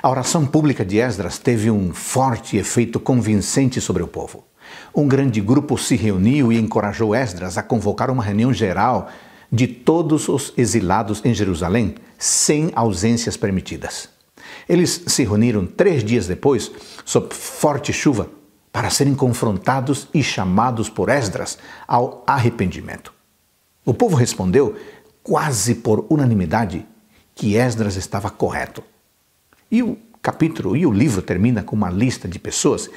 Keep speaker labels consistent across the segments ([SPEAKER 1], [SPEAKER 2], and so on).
[SPEAKER 1] A oração pública de Esdras teve um forte efeito convincente sobre o povo. Um grande grupo se reuniu e encorajou Esdras a convocar uma reunião geral de todos os exilados em Jerusalém, sem ausências permitidas. Eles se reuniram três dias depois, sob forte chuva, para serem confrontados e chamados por Esdras ao arrependimento. O povo respondeu, quase por unanimidade, que Esdras estava correto. E o capítulo e o livro termina com uma lista de pessoas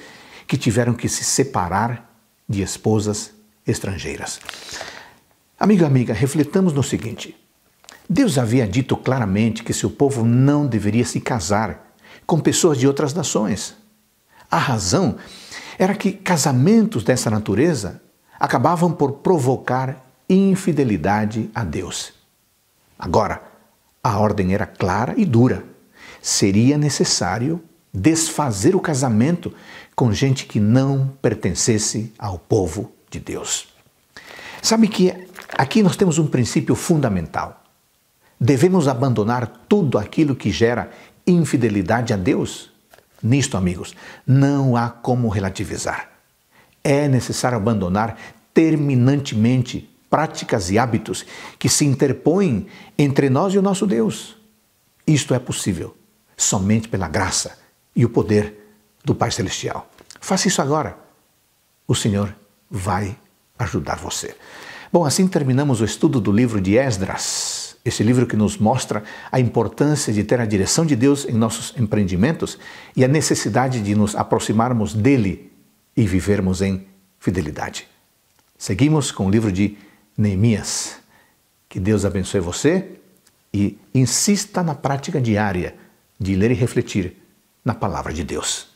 [SPEAKER 1] que tiveram que se separar de esposas estrangeiras. Amigo, amiga, refletamos no seguinte: Deus havia dito claramente que seu povo não deveria se casar com pessoas de outras nações. A razão era que casamentos dessa natureza acabavam por provocar infidelidade a Deus. Agora, a ordem era clara e dura seria necessário desfazer o casamento com gente que não pertencesse ao povo de Deus. Sabe que aqui nós temos um princípio fundamental. Devemos abandonar tudo aquilo que gera infidelidade a Deus. Nisto, amigos, não há como relativizar. É necessário abandonar terminantemente práticas e hábitos que se interpõem entre nós e o nosso Deus. Isto é possível somente pela graça e o poder do Pai Celestial. Faça isso agora. O Senhor vai ajudar você. Bom, assim terminamos o estudo do livro de Esdras, esse livro que nos mostra a importância de ter a direção de Deus em nossos empreendimentos e a necessidade de nos aproximarmos dele e vivermos em fidelidade. Seguimos com o livro de Neemias. Que Deus abençoe você e insista na prática diária de ler e refletir na palavra de Deus.